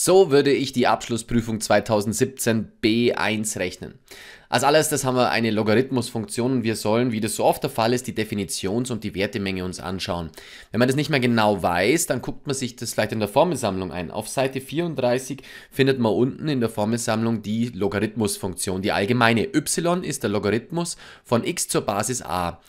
So würde ich die Abschlussprüfung 2017 B1 rechnen. Als allererstes haben wir eine Logarithmusfunktion und wir sollen, wie das so oft der Fall ist, die Definitions- und die Wertemenge uns anschauen. Wenn man das nicht mehr genau weiß, dann guckt man sich das vielleicht in der Formelsammlung ein. Auf Seite 34 findet man unten in der Formelsammlung die Logarithmusfunktion, die allgemeine. y ist der Logarithmus von x zur Basis a.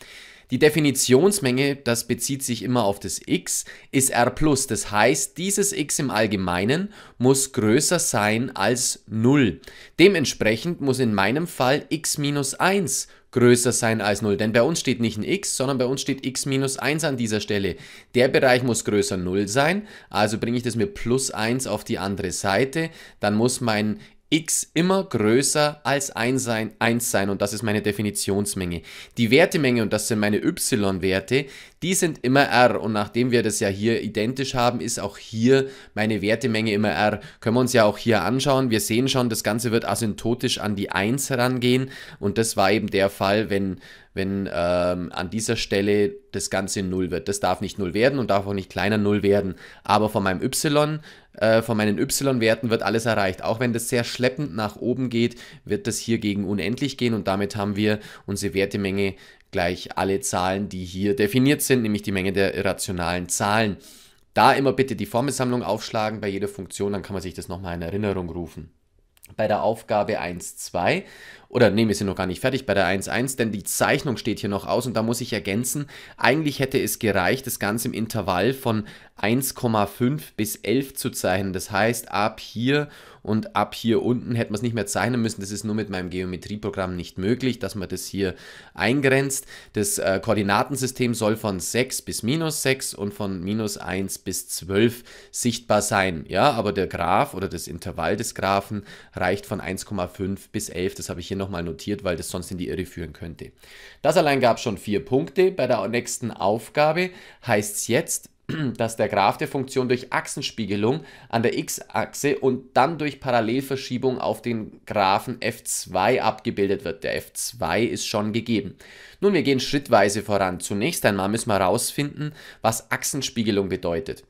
Die Definitionsmenge, das bezieht sich immer auf das x, ist R+. Das heißt, dieses x im Allgemeinen muss größer sein als 0. Dementsprechend muss in meinem Fall x minus 1 größer sein als 0. Denn bei uns steht nicht ein x, sondern bei uns steht x minus 1 an dieser Stelle. Der Bereich muss größer 0 sein, also bringe ich das mit plus 1 auf die andere Seite. Dann muss mein x immer größer als 1 sein, 1 sein und das ist meine Definitionsmenge. Die Wertemenge und das sind meine y-Werte, die sind immer r und nachdem wir das ja hier identisch haben, ist auch hier meine Wertemenge immer r. Können wir uns ja auch hier anschauen. Wir sehen schon, das Ganze wird asymptotisch an die 1 herangehen und das war eben der Fall, wenn wenn ähm, an dieser Stelle das Ganze null wird. Das darf nicht null werden und darf auch nicht kleiner null werden. Aber von meinem Y, äh, von meinen Y-Werten wird alles erreicht. Auch wenn das sehr schleppend nach oben geht, wird das hier gegen unendlich gehen und damit haben wir unsere Wertemenge gleich alle Zahlen, die hier definiert sind, nämlich die Menge der irrationalen Zahlen. Da immer bitte die Formelsammlung aufschlagen bei jeder Funktion, dann kann man sich das nochmal in Erinnerung rufen. Bei der Aufgabe 1, 2 oder nee, wir sind noch gar nicht fertig bei der 1.1, denn die Zeichnung steht hier noch aus und da muss ich ergänzen, eigentlich hätte es gereicht, das Ganze im Intervall von 1,5 bis 11 zu zeichnen. Das heißt, ab hier und ab hier unten hätte man es nicht mehr zeichnen müssen. Das ist nur mit meinem Geometrieprogramm nicht möglich, dass man das hier eingrenzt. Das äh, Koordinatensystem soll von 6 bis minus 6 und von minus 1 bis 12 sichtbar sein. Ja, aber der Graph oder das Intervall des Graphen reicht von 1,5 bis 11. Das habe ich hier nochmal notiert, weil das sonst in die Irre führen könnte. Das allein gab schon vier Punkte. Bei der nächsten Aufgabe heißt es jetzt, dass der Graph der Funktion durch Achsenspiegelung an der x-Achse und dann durch Parallelverschiebung auf den Graphen f2 abgebildet wird. Der f2 ist schon gegeben. Nun, wir gehen schrittweise voran. Zunächst einmal müssen wir herausfinden, was Achsenspiegelung bedeutet.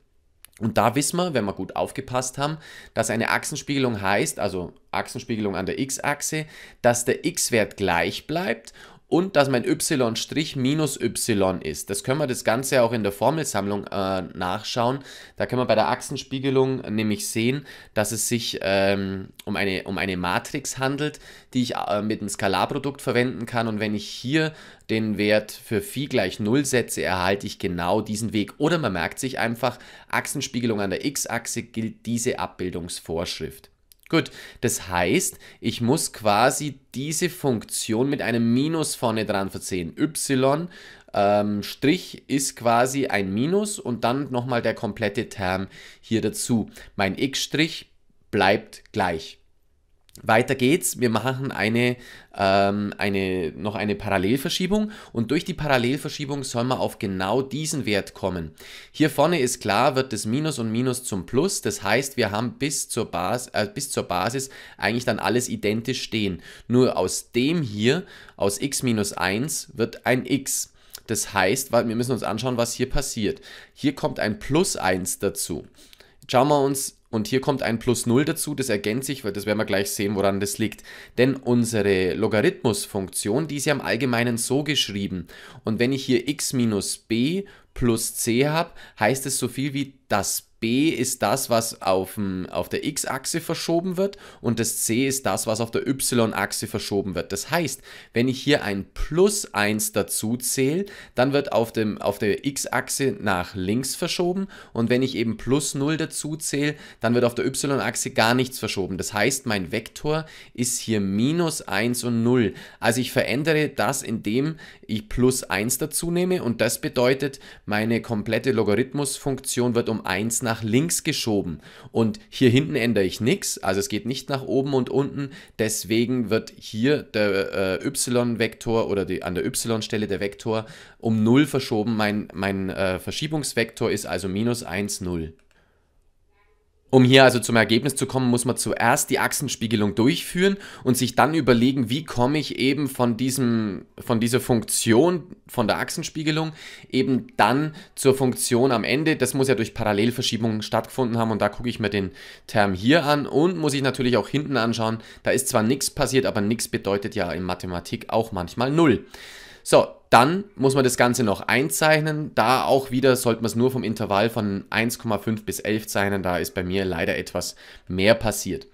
Und da wissen wir, wenn wir gut aufgepasst haben, dass eine Achsenspiegelung heißt, also Achsenspiegelung an der x-Achse, dass der x-Wert gleich bleibt und dass mein y' minus y ist. Das können wir das Ganze auch in der Formelsammlung äh, nachschauen. Da können wir bei der Achsenspiegelung nämlich sehen, dass es sich ähm, um, eine, um eine Matrix handelt, die ich äh, mit einem Skalarprodukt verwenden kann. Und wenn ich hier den Wert für phi gleich 0 setze, erhalte ich genau diesen Weg. Oder man merkt sich einfach, Achsenspiegelung an der x-Achse gilt diese Abbildungsvorschrift. Gut, das heißt, ich muss quasi diese Funktion mit einem Minus vorne dran versehen. y ähm, Strich ist quasi ein Minus und dann nochmal der komplette Term hier dazu. Mein x' Strich bleibt gleich. Weiter geht's. Wir machen eine, ähm, eine, noch eine Parallelverschiebung und durch die Parallelverschiebung soll man auf genau diesen Wert kommen. Hier vorne ist klar, wird das Minus und Minus zum Plus. Das heißt, wir haben bis zur, Bas äh, bis zur Basis eigentlich dann alles identisch stehen. Nur aus dem hier, aus x minus 1, wird ein x. Das heißt, wir müssen uns anschauen, was hier passiert. Hier kommt ein Plus 1 dazu. Schauen wir uns und hier kommt ein Plus 0 dazu, das ergänze ich, weil das werden wir gleich sehen, woran das liegt. Denn unsere Logarithmusfunktion, die ist ja im Allgemeinen so geschrieben. Und wenn ich hier x minus b plus c habe, heißt es so viel wie das B ist das, was auf, dem, auf der X-Achse verschoben wird und das C ist das, was auf der Y-Achse verschoben wird. Das heißt, wenn ich hier ein Plus 1 dazu zähle, dann wird auf, dem, auf der X-Achse nach links verschoben und wenn ich eben Plus 0 dazu zähle, dann wird auf der Y-Achse gar nichts verschoben. Das heißt, mein Vektor ist hier minus 1 und 0. Also ich verändere das, indem ich Plus 1 dazu nehme und das bedeutet, meine komplette Logarithmusfunktion wird um 1 nach links geschoben. Und hier hinten ändere ich nichts, also es geht nicht nach oben und unten. Deswegen wird hier der äh, y-Vektor oder die, an der y-Stelle der Vektor um 0 verschoben. Mein, mein äh, Verschiebungsvektor ist also minus 1, 0. Um hier also zum Ergebnis zu kommen, muss man zuerst die Achsenspiegelung durchführen und sich dann überlegen, wie komme ich eben von, diesem, von dieser Funktion von der Achsenspiegelung eben dann zur Funktion am Ende. Das muss ja durch Parallelverschiebungen stattgefunden haben und da gucke ich mir den Term hier an und muss ich natürlich auch hinten anschauen. Da ist zwar nichts passiert, aber nichts bedeutet ja in Mathematik auch manchmal null. So, dann muss man das Ganze noch einzeichnen. Da auch wieder sollte man es nur vom Intervall von 1,5 bis 11 zeichnen. Da ist bei mir leider etwas mehr passiert.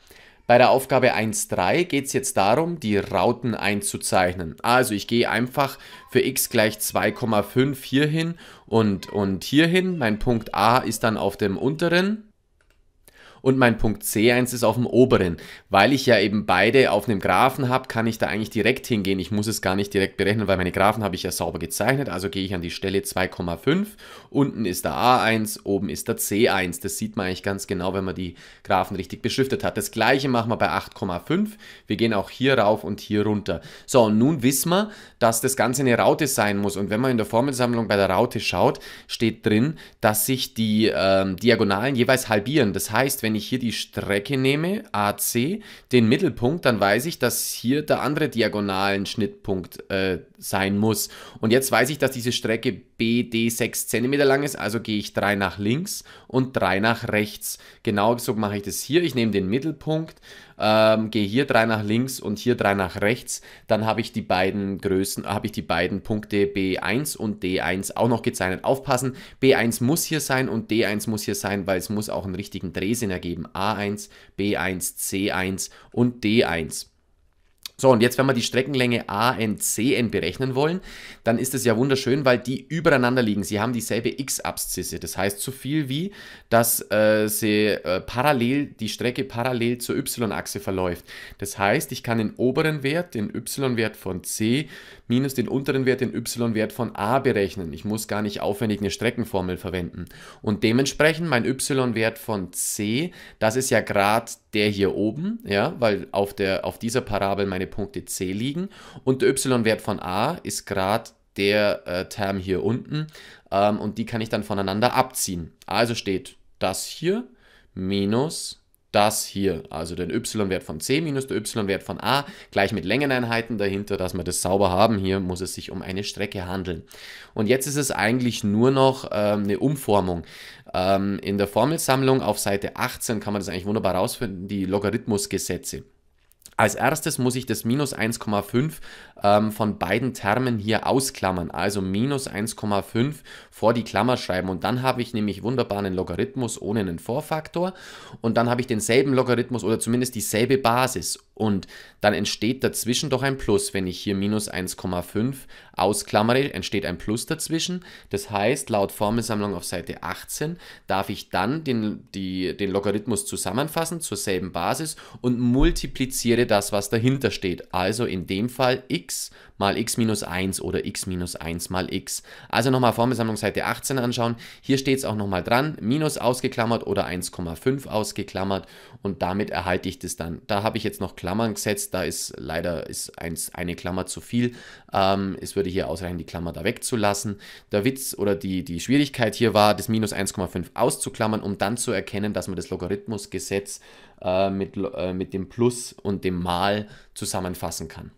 Bei der Aufgabe 1.3 geht es jetzt darum, die Rauten einzuzeichnen. Also ich gehe einfach für x gleich 2,5 hierhin und, und hierhin. Mein Punkt A ist dann auf dem unteren und mein Punkt C1 ist auf dem oberen. Weil ich ja eben beide auf einem Graphen habe, kann ich da eigentlich direkt hingehen. Ich muss es gar nicht direkt berechnen, weil meine Graphen habe ich ja sauber gezeichnet. Also gehe ich an die Stelle 2,5. Unten ist der A1, oben ist der C1. Das sieht man eigentlich ganz genau, wenn man die Graphen richtig beschriftet hat. Das gleiche machen wir bei 8,5. Wir gehen auch hier rauf und hier runter. So, und nun wissen wir, dass das Ganze eine Raute sein muss. Und wenn man in der Formelsammlung bei der Raute schaut, steht drin, dass sich die ähm, Diagonalen jeweils halbieren. Das heißt, wenn ich hier die Strecke nehme, AC, den Mittelpunkt, dann weiß ich, dass hier der andere diagonalen Schnittpunkt äh, sein muss. Und jetzt weiß ich, dass diese Strecke BD 6 cm lang ist, also gehe ich 3 nach links und 3 nach rechts. Genau so mache ich das hier. Ich nehme den Mittelpunkt, ähm, gehe hier 3 nach links und hier 3 nach rechts. Dann habe ich die beiden Größen, habe ich die beiden Punkte B1 und D1 auch noch gezeichnet. Aufpassen, B1 muss hier sein und D1 muss hier sein, weil es muss auch einen richtigen Drehsinn ergeben. A1, B1, C1 und D1. So, und jetzt, wenn wir die Streckenlänge ANCN berechnen wollen, dann ist es ja wunderschön, weil die übereinander liegen. Sie haben dieselbe x-Abszisse. Das heißt so viel wie, dass äh, sie äh, parallel, die Strecke parallel zur y-Achse verläuft. Das heißt, ich kann den oberen Wert, den y-Wert von c, minus den unteren Wert, den y-Wert von a berechnen. Ich muss gar nicht aufwendig eine Streckenformel verwenden. Und dementsprechend mein y-Wert von c, das ist ja Grad der hier oben, ja, weil auf, der, auf dieser Parabel meine Punkte C liegen und der y-Wert von a ist gerade der äh, Term hier unten ähm, und die kann ich dann voneinander abziehen. Also steht das hier minus das hier, also den y-Wert von c minus der y-Wert von a, gleich mit Längeneinheiten dahinter, dass wir das sauber haben. Hier muss es sich um eine Strecke handeln. Und jetzt ist es eigentlich nur noch ähm, eine Umformung. Ähm, in der Formelsammlung auf Seite 18 kann man das eigentlich wunderbar rausfinden, die Logarithmusgesetze. Als erstes muss ich das minus 1,5 ähm, von beiden Termen hier ausklammern, also minus 1,5 vor die Klammer schreiben und dann habe ich nämlich wunderbar einen Logarithmus ohne einen Vorfaktor und dann habe ich denselben Logarithmus oder zumindest dieselbe Basis und dann entsteht dazwischen doch ein Plus. Wenn ich hier minus 1,5 ausklammere, entsteht ein Plus dazwischen. Das heißt, laut Formelsammlung auf Seite 18 darf ich dann den, die, den Logarithmus zusammenfassen zur selben Basis und multipliziere das, was dahinter steht. Also in dem Fall x mal x minus 1 oder x minus 1 mal x. Also nochmal Formelsammlung Seite 18 anschauen. Hier steht es auch nochmal dran, minus ausgeklammert oder 1,5 ausgeklammert und damit erhalte ich das dann. Da habe ich jetzt noch klar Klammern gesetzt. Da ist leider ist eins, eine Klammer zu viel. Ähm, es würde hier ausreichen, die Klammer da wegzulassen. Der Witz oder die, die Schwierigkeit hier war, das minus 1,5 auszuklammern, um dann zu erkennen, dass man das Logarithmusgesetz äh, mit, äh, mit dem Plus und dem Mal zusammenfassen kann.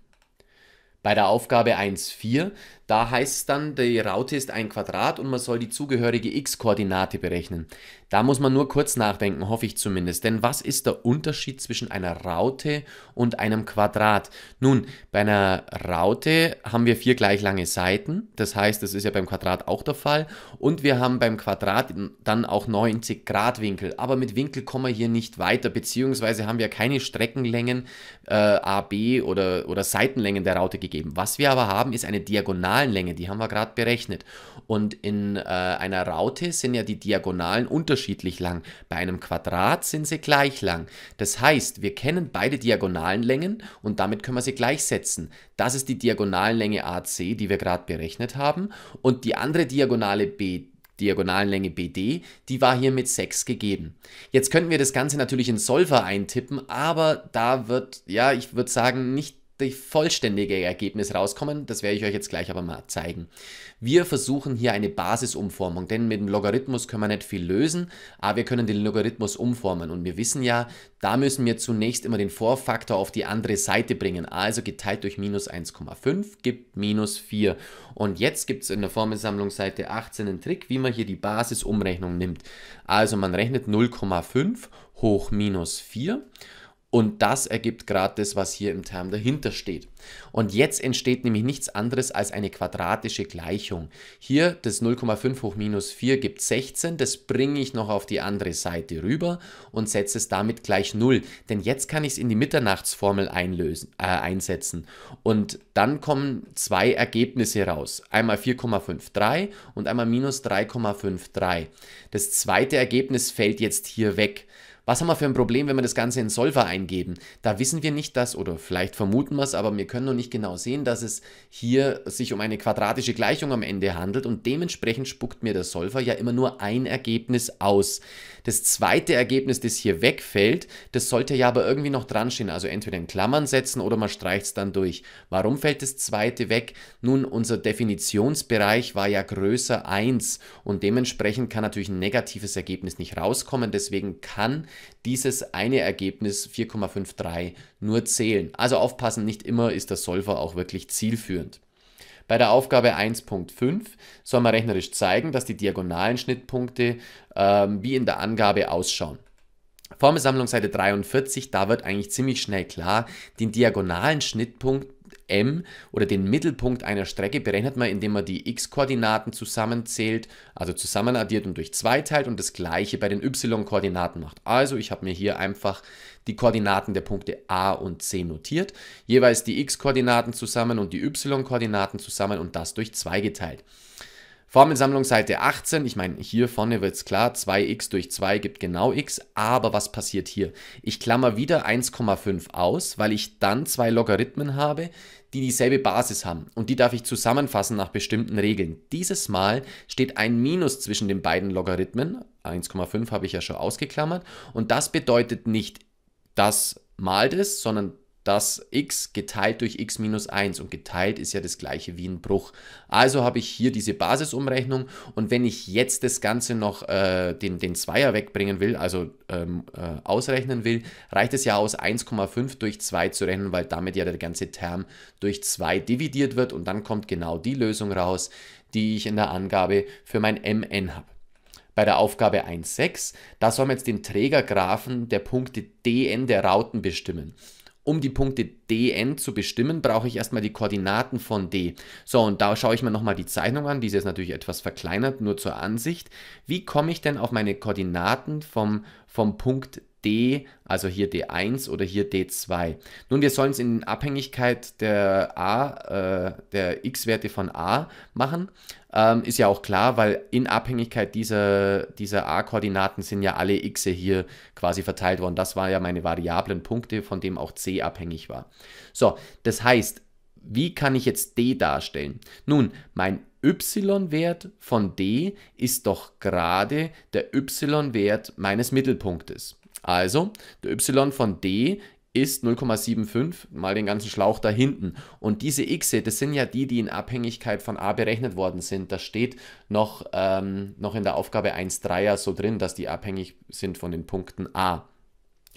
Bei der Aufgabe 1.4 da heißt es dann, die Raute ist ein Quadrat und man soll die zugehörige x-Koordinate berechnen. Da muss man nur kurz nachdenken, hoffe ich zumindest. Denn was ist der Unterschied zwischen einer Raute und einem Quadrat? Nun, bei einer Raute haben wir vier gleich lange Seiten. Das heißt, das ist ja beim Quadrat auch der Fall. Und wir haben beim Quadrat dann auch 90 Grad Winkel. Aber mit Winkel kommen wir hier nicht weiter, beziehungsweise haben wir keine Streckenlängen äh, AB oder, oder Seitenlängen der Raute gegeben. Was wir aber haben, ist eine Diagonale Diagonalenlänge, die haben wir gerade berechnet. Und in äh, einer Raute sind ja die Diagonalen unterschiedlich lang. Bei einem Quadrat sind sie gleich lang. Das heißt, wir kennen beide Diagonalenlängen und damit können wir sie gleichsetzen. Das ist die Diagonalenlänge AC, die wir gerade berechnet haben. Und die andere Diagonale BD Diagonalenlänge BD, die war hier mit 6 gegeben. Jetzt könnten wir das Ganze natürlich in Solver eintippen, aber da wird, ja, ich würde sagen, nicht die vollständige Ergebnis rauskommen. Das werde ich euch jetzt gleich aber mal zeigen. Wir versuchen hier eine Basisumformung, denn mit dem Logarithmus können wir nicht viel lösen, aber wir können den Logarithmus umformen. Und wir wissen ja, da müssen wir zunächst immer den Vorfaktor auf die andere Seite bringen. Also geteilt durch minus 1,5 gibt minus 4. Und jetzt gibt es in der Formelsammlung Seite 18 einen Trick, wie man hier die Basisumrechnung nimmt. Also man rechnet 0,5 hoch minus 4 und das ergibt gerade das, was hier im Term dahinter steht. Und jetzt entsteht nämlich nichts anderes als eine quadratische Gleichung. Hier das 0,5 hoch minus 4 gibt 16, das bringe ich noch auf die andere Seite rüber und setze es damit gleich 0. Denn jetzt kann ich es in die Mitternachtsformel einlösen, äh, einsetzen. Und dann kommen zwei Ergebnisse raus. Einmal 4,53 und einmal minus 3,53. Das zweite Ergebnis fällt jetzt hier weg was haben wir für ein Problem, wenn wir das Ganze in Solver eingeben? Da wissen wir nicht das oder vielleicht vermuten wir es, aber wir können noch nicht genau sehen, dass es hier sich um eine quadratische Gleichung am Ende handelt und dementsprechend spuckt mir der Solver ja immer nur ein Ergebnis aus. Das zweite Ergebnis, das hier wegfällt, das sollte ja aber irgendwie noch dran stehen, also entweder in Klammern setzen oder man streicht es dann durch. Warum fällt das zweite weg? Nun, unser Definitionsbereich war ja größer 1 und dementsprechend kann natürlich ein negatives Ergebnis nicht rauskommen, deswegen kann dieses eine Ergebnis 4,53 nur zählen. Also aufpassen, nicht immer ist der Solver auch wirklich zielführend. Bei der Aufgabe 1.5 soll man rechnerisch zeigen, dass die diagonalen Schnittpunkte äh, wie in der Angabe ausschauen. Formelsammlung Seite 43, da wird eigentlich ziemlich schnell klar, den diagonalen Schnittpunkt M oder den Mittelpunkt einer Strecke berechnet man, indem man die x-Koordinaten zusammenzählt, also zusammenaddiert und durch 2 teilt und das gleiche bei den y-Koordinaten macht. Also ich habe mir hier einfach die Koordinaten der Punkte A und C notiert, jeweils die x-Koordinaten zusammen und die y-Koordinaten zusammen und das durch 2 geteilt. Formelsammlung Seite 18, ich meine, hier vorne wird es klar, 2x durch 2 gibt genau x, aber was passiert hier? Ich klammer wieder 1,5 aus, weil ich dann zwei Logarithmen habe, die dieselbe Basis haben und die darf ich zusammenfassen nach bestimmten Regeln. Dieses Mal steht ein Minus zwischen den beiden Logarithmen, 1,5 habe ich ja schon ausgeklammert und das bedeutet nicht, dass mal das, sondern das x geteilt durch x minus 1 und geteilt ist ja das gleiche wie ein Bruch. Also habe ich hier diese Basisumrechnung und wenn ich jetzt das Ganze noch äh, den, den Zweier wegbringen will, also ähm, äh, ausrechnen will, reicht es ja aus 1,5 durch 2 zu rechnen, weil damit ja der ganze Term durch 2 dividiert wird und dann kommt genau die Lösung raus, die ich in der Angabe für mein MN habe bei der Aufgabe 1.6. Da sollen wir jetzt den Trägergraphen der Punkte DN der Rauten bestimmen um die Punkte dn zu bestimmen, brauche ich erstmal die Koordinaten von d. So, und da schaue ich mir nochmal die Zeichnung an. Diese ist natürlich etwas verkleinert, nur zur Ansicht. Wie komme ich denn auf meine Koordinaten vom, vom Punkt D, also hier D1 oder hier D2. Nun, wir sollen es in Abhängigkeit der A, äh, der x-Werte von A machen. Ähm, ist ja auch klar, weil in Abhängigkeit dieser, dieser A-Koordinaten sind ja alle x hier quasi verteilt worden. Das war ja meine variablen Punkte, von dem auch C abhängig war. So, das heißt, wie kann ich jetzt D darstellen? Nun, mein y-Wert von d ist doch gerade der y-Wert meines Mittelpunktes. Also der y von d ist 0,75 mal den ganzen Schlauch da hinten. Und diese x, das sind ja die, die in Abhängigkeit von a berechnet worden sind. Das steht noch, ähm, noch in der Aufgabe 1,3er so drin, dass die abhängig sind von den Punkten a.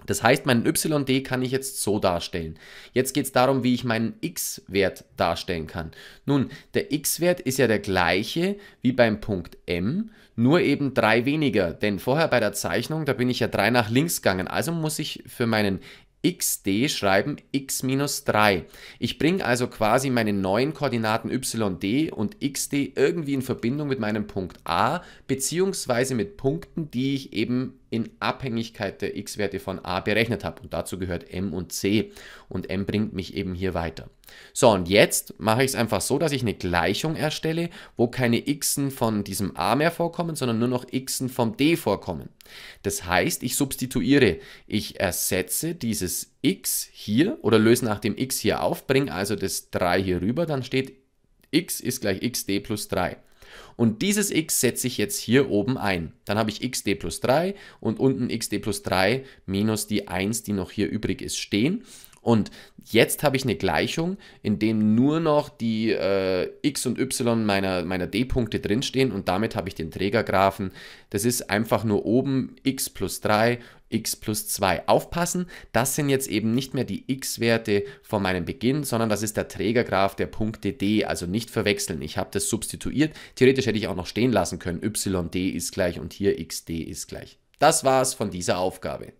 Das heißt, meinen YD kann ich jetzt so darstellen. Jetzt geht es darum, wie ich meinen x-Wert darstellen kann. Nun, der x-Wert ist ja der gleiche wie beim Punkt M, nur eben drei weniger. Denn vorher bei der Zeichnung, da bin ich ja drei nach links gegangen. Also muss ich für meinen xd schreiben x 3. Ich bringe also quasi meine neuen Koordinaten yd und xd irgendwie in Verbindung mit meinem Punkt a, beziehungsweise mit Punkten, die ich eben in Abhängigkeit der x-Werte von a berechnet habe. Und dazu gehört m und c. Und m bringt mich eben hier weiter. So, und jetzt mache ich es einfach so, dass ich eine Gleichung erstelle, wo keine x von diesem a mehr vorkommen, sondern nur noch x vom d vorkommen. Das heißt, ich substituiere. Ich ersetze dieses x hier oder löse nach dem x hier auf, bringe also das 3 hier rüber, dann steht x ist gleich xd plus 3. Und dieses x setze ich jetzt hier oben ein. Dann habe ich xd plus 3 und unten xd plus 3 minus die 1, die noch hier übrig ist, stehen. Und jetzt habe ich eine Gleichung, in dem nur noch die äh, x und y meiner, meiner d-Punkte drinstehen und damit habe ich den Trägergraphen. Das ist einfach nur oben x plus 3, x plus 2. Aufpassen, das sind jetzt eben nicht mehr die x-Werte von meinem Beginn, sondern das ist der Trägergraph der Punkte d, also nicht verwechseln. Ich habe das substituiert. Theoretisch hätte ich auch noch stehen lassen können, yd ist gleich und hier xd ist gleich. Das war's von dieser Aufgabe.